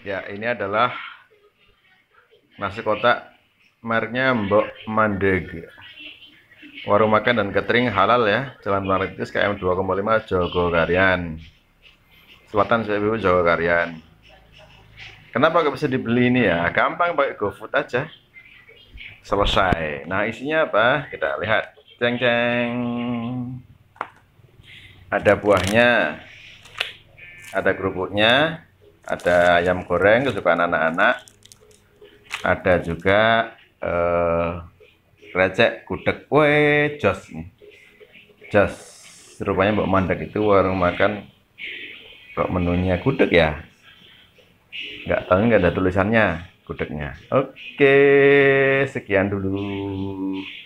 Ya, ini adalah nasi kotak mereknya Mbok Mandeg. Warung makan dan catering halal ya, Jalan Maritis KM 2,5 Jogokarian. Selatan Sewu Jogokarian. Kenapa nggak bisa dibeli ini ya? Gampang pakai GoFood aja. Selesai. Nah, isinya apa? Kita lihat. Ceng ceng. Ada buahnya. Ada kerupuknya, ada ayam goreng kesukaan anak-anak ada juga eh, recek gudeg kue jos jos rupanya Mbak Mandek itu warung makan kok menunya gudeg ya nggak tahu nggak ada tulisannya gudegnya oke sekian dulu